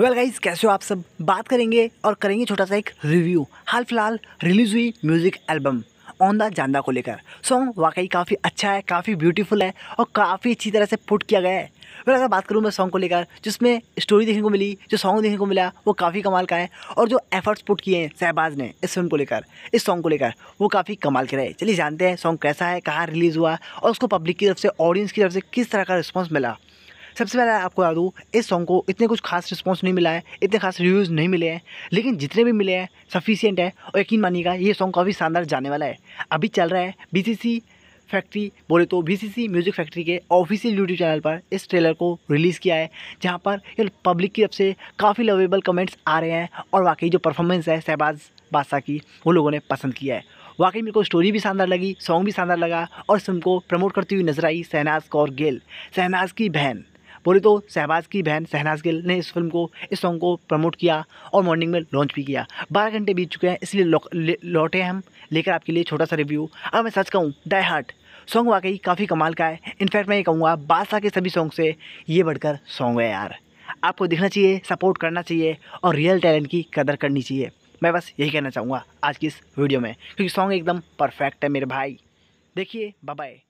well guys कैसे हो आप सब बात करेंगे और करेंगे छोटा सा एक रिव्यू हाल फिलहाल रिलीज़ हुई म्यूज़िक एल्बम ऑन द जानदा को लेकर सॉन्ग वाकई काफ़ी अच्छा है काफ़ी ब्यूटीफुल है और काफ़ी अच्छी तरह से पुट किया गया है वेल अगर बात करूँ मैं सॉन्ग को लेकर जिसमें स्टोरी देखने को मिली जो सॉन्ग देखने को मिला वो काफ़ी कमाल का है और जो एफर्ट्स पुट किए हैं शहबाज ने इस फिल्म को लेकर इस सॉन्ग को लेकर वो काफ़ी कमाल के रहे चलिए जानते हैं सॉन्ग कैसा है कहाँ रिलीज़ हुआ और उसको पब्लिक की तरफ से ऑडियंस की तरफ से किस तरह का रिस्पॉन्स मिला सबसे पहले आपको बता दूँ इस सॉन्ग को इतने कुछ खास रिस्पॉन्स नहीं मिला है इतने खास रिव्यूज़ नहीं मिले हैं लेकिन जितने भी मिले हैं सफिशियंट है और यकीन मानिएगा ये सॉन्ग काफ़ी शानदार जाने वाला है अभी चल रहा है बी फैक्ट्री बोले तो बीसीसी म्यूज़िक फैक्ट्री के ऑफिशियल यूट्यूब चैनल पर इस ट्रेलर को रिलीज़ किया है जहां पर ये पब्लिक की तरफ से काफ़ी लवेबल कमेंट्स आ रहे हैं और वाकई जो परफॉर्मेंस है शहबाज बादशाह की वो लोगों ने पसंद किया है वाकई मेरे को स्टोरी भी शानदार लगी सॉन्ग भी शानदार लगा और फिल्म को प्रमोट करती हुई नजर आई शहनाज कौर गिल शहनाज की बहन बोले तो शहबाज की बहन शहनाज गिल ने इस फिल्म को इस सॉन्ग को प्रमोट किया और मॉर्निंग में लॉन्च भी किया बारह घंटे बीत चुके हैं इसलिए लौटे हम लेकर आपके लिए छोटा सा रिव्यू अब मैं सच कहूँ डाई हार्ट सॉन्ग वाकई काफ़ी कमाल का है इनफैक्ट मैं ये कहूँगा बादशाह के सभी सॉन्ग से ये बढ़कर सॉन्ग है यार आपको दिखना चाहिए सपोर्ट करना चाहिए और रियल टैलेंट की कदर करनी चाहिए मैं बस यही कहना चाहूँगा आज की इस वीडियो में क्योंकि सॉन्ग एकदम परफेक्ट है मेरे भाई देखिए बाय